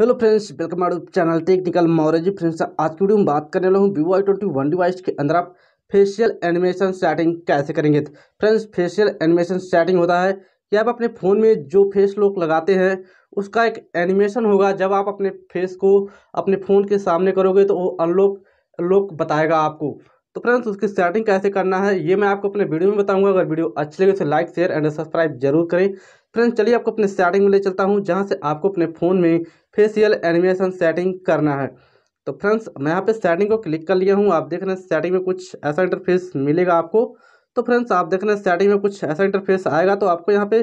hello friends welcome our channel technical मॉरेजी friends आज की वीडियो में बात करने वाला हूँ Vivo I twenty one device के अंदर आप फेशियल एनिमेशन सेटिंग कैसे करेंगे फ्रेंड्स फेशियल एनिमेशन सेटिंग होता है कि आप अपने फ़ोन में जो फेस लॉक लगाते हैं उसका एक एनिमेशन होगा जब आप अपने फेस को अपने फ़ोन के सामने करोगे तो वो अनलॉक लोक बताएगा आपको तो फ्रेंड्स उसकी सेटिंग कैसे करना है ये मैं आपको अपने वीडियो में बताऊंगा अगर वीडियो अच्छी लगे तो लाइक शेयर एंड सब्सक्राइब जरूर करें फ्रेंड्स चलिए आपको अपने सेटिंग में ले चलता हूँ जहाँ से आपको अपने फ़ोन में फेशियल एनिमेशन सेटिंग करना है तो फ्रेंड्स मैं यहाँ पे सेटिंग को क्लिक कर लिया हूँ आप देख रहे हैं सेटिंग में कुछ ऐसा इंटरफेस मिलेगा आपको तो फ्रेंड्स आप देख रहे हैं सेटिंग में कुछ ऐसा इंटरफेस आएगा तो आपको यहाँ पे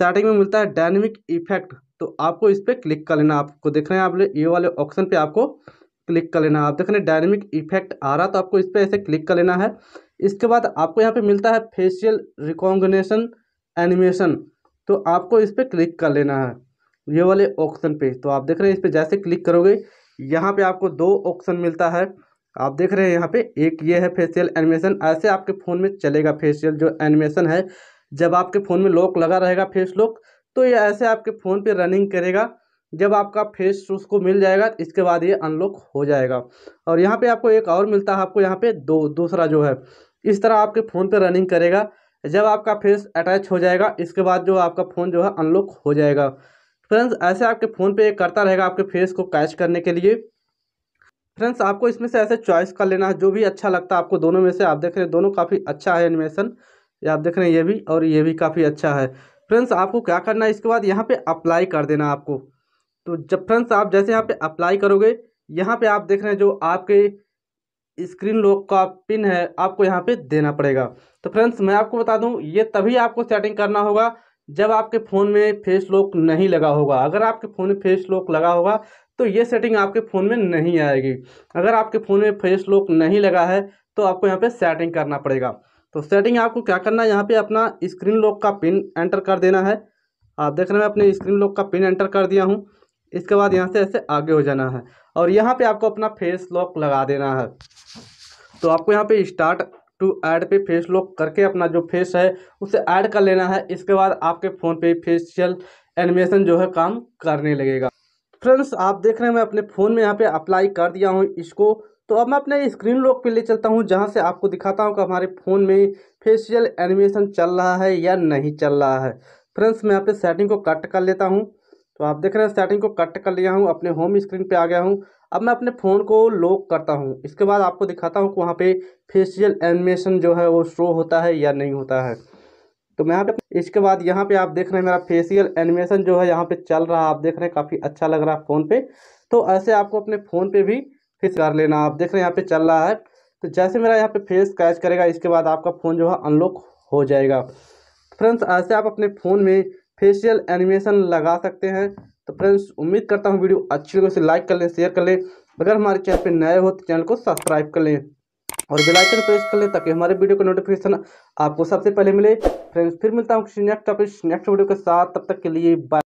सेटिंग में मिलता है डायनेमिक इफेक्ट तो आपको इस पर क्लिक कर लेना आपको देख रहे हैं आप ये वाले ऑप्शन पर आपको क्लिक कर लेना आप देख रहे हैं डायनेमिक इफेक्ट आ रहा तो आपको इस पर ऐसे क्लिक कर लेना है इसके बाद आपको यहाँ पर मिलता है फेशियल रिकॉन्गनेशन एनिमेशन तो आपको इस पर क्लिक कर लेना है ये वाले ऑप्शन पे तो आप देख रहे हैं इस पर जैसे क्लिक करोगे यहाँ पे आपको दो ऑप्शन मिलता है आप देख रहे हैं यहाँ पे एक ये है फेशियल एनिमेशन ऐसे आपके फ़ोन में चलेगा फेशियल जो एनिमेशन है जब आपके फ़ोन में लॉक लगा रहेगा फेस लॉक तो ये ऐसे आपके फ़ोन पे रनिंग करेगा जब आपका फेस उसको मिल जाएगा इसके बाद ये अनलॉक हो जाएगा और यहाँ पर आपको एक और मिलता है आपको यहाँ पे दो दूसरा जो है इस तरह आपके फ़ोन पर रनिंग करेगा जब आपका फेस अटैच हो जाएगा इसके बाद जो आपका फ़ोन जो है अनलॉक हो जाएगा फ्रेंड्स ऐसे आपके फ़ोन पे करता रहेगा आपके फेस को कैच करने के लिए फ्रेंड्स आपको इसमें से ऐसे चॉइस कर लेना है जो भी अच्छा लगता है आपको दोनों में से आप देख रहे हैं दोनों काफ़ी अच्छा है एनिमेशन ये आप देख रहे हैं ये भी और ये भी काफ़ी अच्छा है फ्रेंड्स आपको क्या करना है इसके बाद यहाँ पे अप्लाई कर देना आपको तो जब फ्रेंड्स आप जैसे यहाँ पे अप्लाई करोगे यहाँ पे आप देख रहे हैं जो आपके स्क्रीन लॉक का पिन है आपको यहाँ पे देना पड़ेगा तो फ्रेंड्स मैं आपको बता दूँ ये तभी आपको सेटिंग करना होगा जब आपके फ़ोन में फेस लॉक नहीं लगा होगा अगर आपके फ़ोन में फेस लॉक लगा होगा तो ये सेटिंग आपके फ़ोन में नहीं आएगी अगर आपके फ़ोन में फेस लॉक नहीं लगा है तो आपको यहाँ पे सेटिंग करना पड़ेगा तो सेटिंग आपको क्या करना है यहाँ पे अपना स्क्रीन लॉक का पिन एंटर कर देना है आप देख रहे हैं मैं अपने स्क्रीन लॉक का पिन एंटर कर दिया हूँ इसके बाद यहाँ से ऐसे आगे हो जाना है और यहाँ पे आपको अपना फेस लॉक लगा देना है तो आपको यहाँ पे स्टार्ट टू ऐड पे फेस लॉक करके अपना जो फेस है उसे ऐड कर लेना है इसके बाद आपके फ़ोन पे फेशियल एनिमेशन जो है काम करने लगेगा फ्रेंड्स आप देख रहे हैं मैं अपने फ़ोन में यहाँ पे अप्लाई कर दिया हूँ इसको तो अब मैं अपने स्क्रीन लॉक पे ले चलता हूँ जहाँ से आपको दिखाता हूँ कि हमारे फ़ोन में फेशियल एनिमेशन चल रहा है या नहीं चल रहा है फ्रेंड्स मैं यहाँ पे सेटिंग को कट कर लेता हूँ तो आप देख रहे हैं सेटिंग को कट कर लिया हूँ अपने होम स्क्रीन पर आ गया हूँ अब मैं अपने फ़ोन को लॉक करता हूँ इसके बाद आपको दिखाता हूँ कि वहाँ पे फेशियल एनिमेशन जो है वो शो होता है या नहीं होता है तो मैं यहाँ पे इसके बाद यहाँ पे आप देख रहे हैं मेरा फेशियल एनिमेशन जो है यहाँ पे चल रहा है आप देख रहे हैं काफ़ी अच्छा लग रहा है फ़ोन पे तो ऐसे आपको अपने फ़ोन पे भी फेस कर लेना आप देख रहे हैं यहाँ पे चल रहा है तो जैसे मेरा यहाँ पे फेस कैच करेगा इसके बाद आपका फ़ोन जो है अनलॉक हो जाएगा फ्रेंड्स ऐसे आप अपने फ़ोन में फेशियल एनिमेशन लगा सकते हैं तो फ्रेंड्स उम्मीद करता हूँ वीडियो अच्छी लगे से लाइक कर लें शेयर कर लें अगर हमारे चैनल पर नए हो तो चैनल को सब्सक्राइब कर लें और बेलाइकन प्रेस कर लें ताकि हमारे वीडियो का नोटिफिकेशन आपको सबसे पहले मिले फ्रेंड्स फिर मिलता हूँ नेक्स्ट टॉपिक नेक्स्ट वीडियो के साथ तब तक के लिए बाय